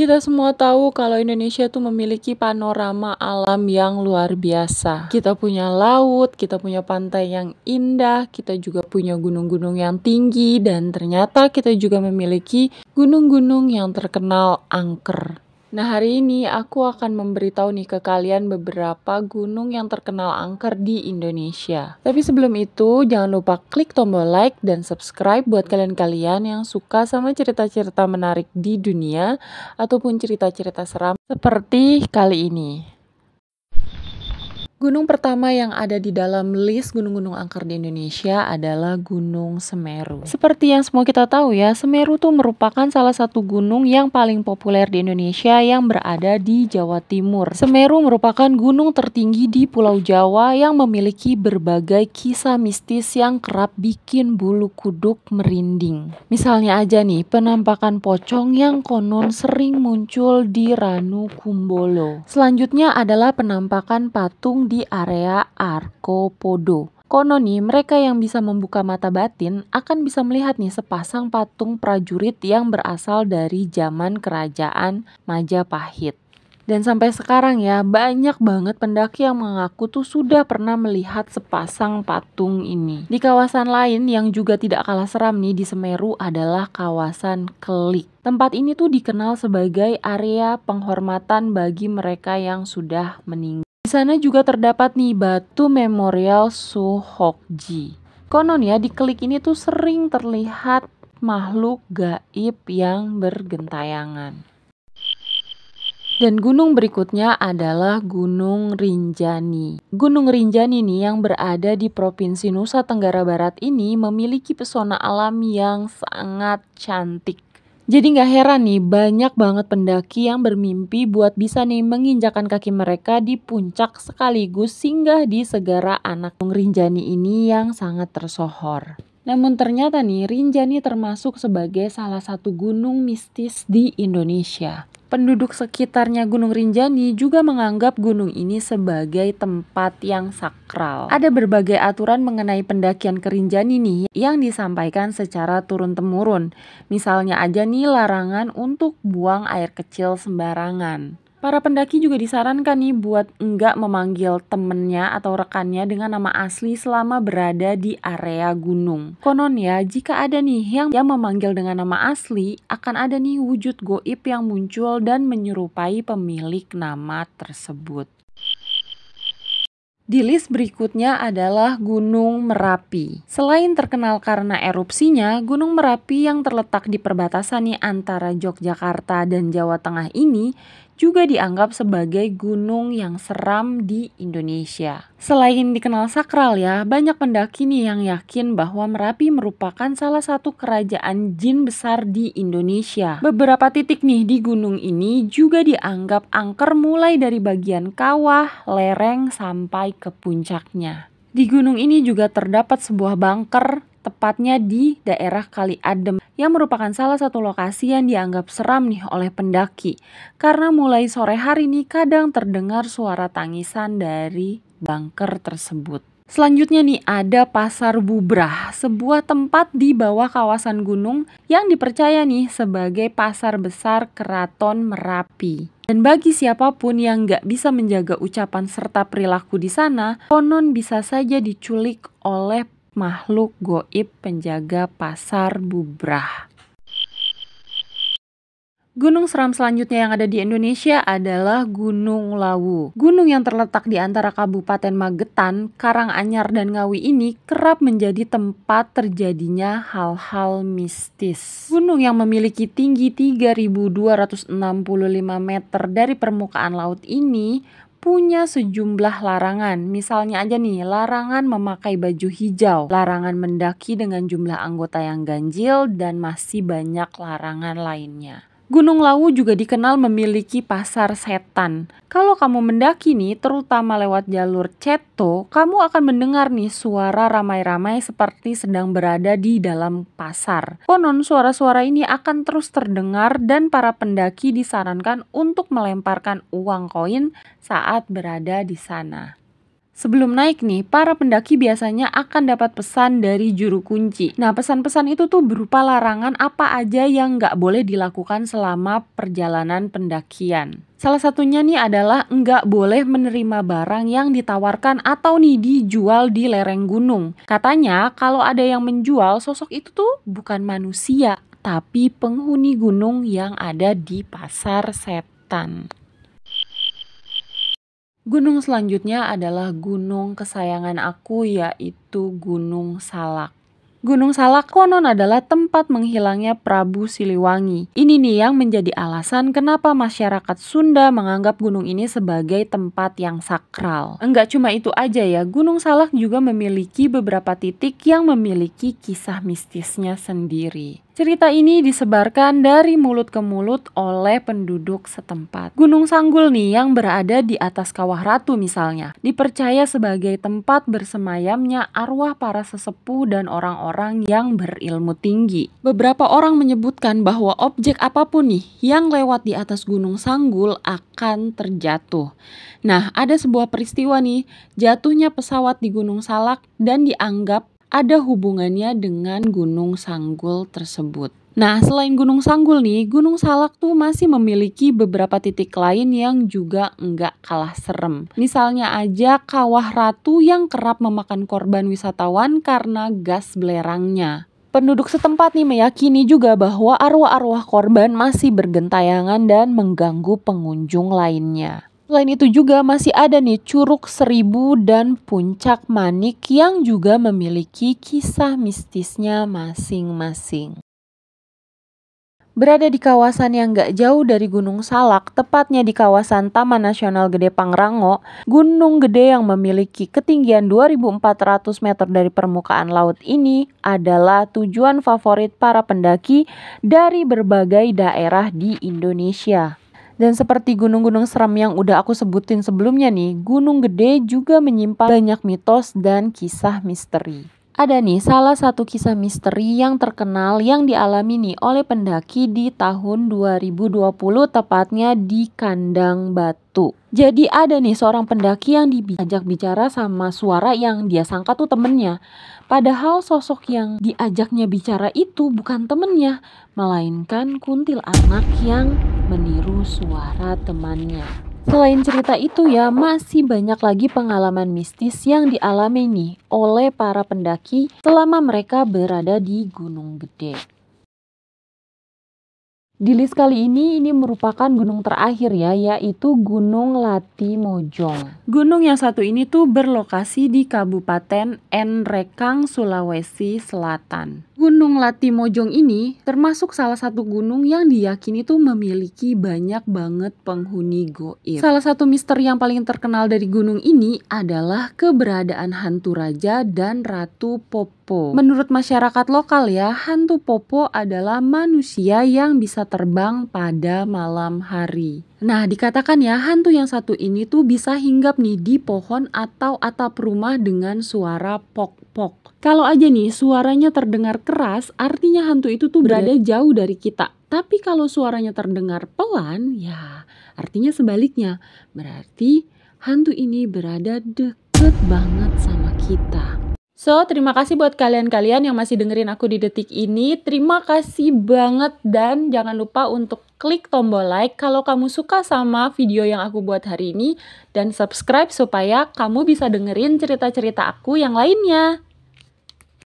Kita semua tahu kalau Indonesia itu memiliki panorama alam yang luar biasa. Kita punya laut, kita punya pantai yang indah, kita juga punya gunung-gunung yang tinggi, dan ternyata kita juga memiliki gunung-gunung yang terkenal angker. Nah, hari ini aku akan memberitahu nih ke kalian beberapa gunung yang terkenal angker di Indonesia. Tapi sebelum itu, jangan lupa klik tombol like dan subscribe buat kalian-kalian yang suka sama cerita-cerita menarik di dunia ataupun cerita-cerita seram seperti kali ini. Gunung pertama yang ada di dalam list gunung-gunung angker di Indonesia adalah Gunung Semeru. Seperti yang semua kita tahu ya, Semeru tuh merupakan salah satu gunung yang paling populer di Indonesia yang berada di Jawa Timur. Semeru merupakan gunung tertinggi di Pulau Jawa yang memiliki berbagai kisah mistis yang kerap bikin bulu kuduk merinding. Misalnya aja nih, penampakan pocong yang konon sering muncul di Ranu Kumbolo. Selanjutnya adalah penampakan patung di area Arkopodo. Konon nih, mereka yang bisa membuka mata batin akan bisa melihat nih sepasang patung prajurit yang berasal dari zaman kerajaan Majapahit. Dan sampai sekarang ya, banyak banget pendaki yang mengaku tuh sudah pernah melihat sepasang patung ini. Di kawasan lain yang juga tidak kalah seram nih di Semeru adalah kawasan Kelik. Tempat ini tuh dikenal sebagai area penghormatan bagi mereka yang sudah meninggal sana juga terdapat nih batu memorial Suhokji. ya di klik ini tuh sering terlihat makhluk gaib yang bergentayangan. Dan gunung berikutnya adalah Gunung Rinjani. Gunung Rinjani ini yang berada di Provinsi Nusa Tenggara Barat ini memiliki pesona alam yang sangat cantik. Jadi nggak heran nih banyak banget pendaki yang bermimpi buat bisa nih menginjakan kaki mereka di puncak sekaligus singgah di segara anak Rinjani ini yang sangat tersohor. Namun ternyata nih Rinjani termasuk sebagai salah satu gunung mistis di Indonesia. Penduduk sekitarnya Gunung Rinjani juga menganggap gunung ini sebagai tempat yang sakral. Ada berbagai aturan mengenai pendakian ke Rinjani nih yang disampaikan secara turun-temurun. Misalnya aja nih larangan untuk buang air kecil sembarangan. Para pendaki juga disarankan nih buat enggak memanggil temennya atau rekannya dengan nama asli selama berada di area gunung. Konon ya, jika ada nih yang, yang memanggil dengan nama asli, akan ada nih wujud goib yang muncul dan menyerupai pemilik nama tersebut. Di list berikutnya adalah Gunung Merapi. Selain terkenal karena erupsinya, Gunung Merapi yang terletak di perbatasan antara Yogyakarta dan Jawa Tengah ini juga dianggap sebagai gunung yang seram di Indonesia. Selain dikenal sakral ya, banyak pendaki nih yang yakin bahwa Merapi merupakan salah satu kerajaan jin besar di Indonesia. Beberapa titik nih di gunung ini juga dianggap angker mulai dari bagian kawah, lereng, sampai ke puncaknya. Di gunung ini juga terdapat sebuah bunker tepatnya di daerah Kali Adem yang merupakan salah satu lokasi yang dianggap seram nih oleh pendaki karena mulai sore hari ini kadang terdengar suara tangisan dari bunker tersebut. Selanjutnya nih ada Pasar Bubrah, sebuah tempat di bawah kawasan gunung yang dipercaya nih sebagai pasar besar keraton Merapi. Dan bagi siapapun yang nggak bisa menjaga ucapan serta perilaku di sana, konon bisa saja diculik oleh makhluk goib penjaga pasar bubrah. Gunung seram selanjutnya yang ada di Indonesia adalah Gunung Lawu. Gunung yang terletak di antara Kabupaten Magetan, Karanganyar, dan Ngawi ini kerap menjadi tempat terjadinya hal-hal mistis. Gunung yang memiliki tinggi 3.265 meter dari permukaan laut ini punya sejumlah larangan. Misalnya aja nih, larangan memakai baju hijau, larangan mendaki dengan jumlah anggota yang ganjil, dan masih banyak larangan lainnya. Gunung Lawu juga dikenal memiliki pasar setan. Kalau kamu mendaki nih, terutama lewat jalur Ceto, kamu akan mendengar nih suara ramai-ramai seperti sedang berada di dalam pasar. Konon suara-suara ini akan terus terdengar dan para pendaki disarankan untuk melemparkan uang koin saat berada di sana. Sebelum naik nih, para pendaki biasanya akan dapat pesan dari juru kunci. Nah, pesan-pesan itu tuh berupa larangan apa aja yang nggak boleh dilakukan selama perjalanan pendakian. Salah satunya nih adalah nggak boleh menerima barang yang ditawarkan atau nih dijual di lereng gunung. Katanya kalau ada yang menjual sosok itu tuh bukan manusia, tapi penghuni gunung yang ada di pasar setan. Gunung selanjutnya adalah gunung kesayangan aku yaitu Gunung Salak. Gunung Salak konon adalah tempat menghilangnya Prabu Siliwangi. Ini nih yang menjadi alasan kenapa masyarakat Sunda menganggap gunung ini sebagai tempat yang sakral. Enggak cuma itu aja ya, Gunung Salak juga memiliki beberapa titik yang memiliki kisah mistisnya sendiri. Cerita ini disebarkan dari mulut ke mulut oleh penduduk setempat. Gunung Sanggul nih yang berada di atas Kawah Ratu misalnya, dipercaya sebagai tempat bersemayamnya arwah para sesepuh dan orang-orang yang berilmu tinggi. Beberapa orang menyebutkan bahwa objek apapun nih yang lewat di atas Gunung Sanggul akan terjatuh. Nah, ada sebuah peristiwa nih, jatuhnya pesawat di Gunung Salak dan dianggap ada hubungannya dengan Gunung Sanggul tersebut. Nah, selain Gunung Sanggul nih, Gunung Salak tuh masih memiliki beberapa titik lain yang juga nggak kalah serem. Misalnya aja Kawah Ratu yang kerap memakan korban wisatawan karena gas belerangnya. Penduduk setempat nih meyakini juga bahwa arwah-arwah korban masih bergentayangan dan mengganggu pengunjung lainnya. Selain itu juga masih ada nih Curug Seribu dan Puncak Manik yang juga memiliki kisah mistisnya masing-masing. Berada di kawasan yang gak jauh dari Gunung Salak, tepatnya di kawasan Taman Nasional Gede Pangrango, Gunung Gede yang memiliki ketinggian 2.400 meter dari permukaan laut ini adalah tujuan favorit para pendaki dari berbagai daerah di Indonesia. Dan seperti gunung-gunung seram yang udah aku sebutin sebelumnya nih, Gunung Gede juga menyimpan banyak mitos dan kisah misteri ada nih salah satu kisah misteri yang terkenal yang dialami nih oleh pendaki di tahun 2020 tepatnya di kandang batu. Jadi ada nih seorang pendaki yang diajak bicara sama suara yang dia sangka tuh temennya. Padahal sosok yang diajaknya bicara itu bukan temennya, melainkan kuntil anak yang meniru suara temannya. Selain cerita itu ya, masih banyak lagi pengalaman mistis yang dialami nih oleh para pendaki selama mereka berada di Gunung Gede. Di list kali ini, ini merupakan gunung terakhir ya, yaitu Gunung Latimojong. Gunung yang satu ini tuh berlokasi di Kabupaten Nrekang, Sulawesi Selatan. Gunung Latimojong ini termasuk salah satu gunung yang diyakini tuh memiliki banyak banget penghuni goib. Salah satu misteri yang paling terkenal dari gunung ini adalah keberadaan hantu raja dan ratu Popo. Menurut masyarakat lokal ya, hantu Popo adalah manusia yang bisa terbang pada malam hari. Nah, dikatakan ya hantu yang satu ini tuh bisa hinggap nih di pohon atau atap rumah dengan suara pok-pok. Kalau aja nih suaranya terdengar keras, artinya hantu itu tuh berada jauh dari kita. Tapi kalau suaranya terdengar pelan, ya artinya sebaliknya. Berarti hantu ini berada deket banget sama kita. So, terima kasih buat kalian-kalian yang masih dengerin aku di detik ini. Terima kasih banget dan jangan lupa untuk klik tombol like kalau kamu suka sama video yang aku buat hari ini dan subscribe supaya kamu bisa dengerin cerita-cerita aku yang lainnya.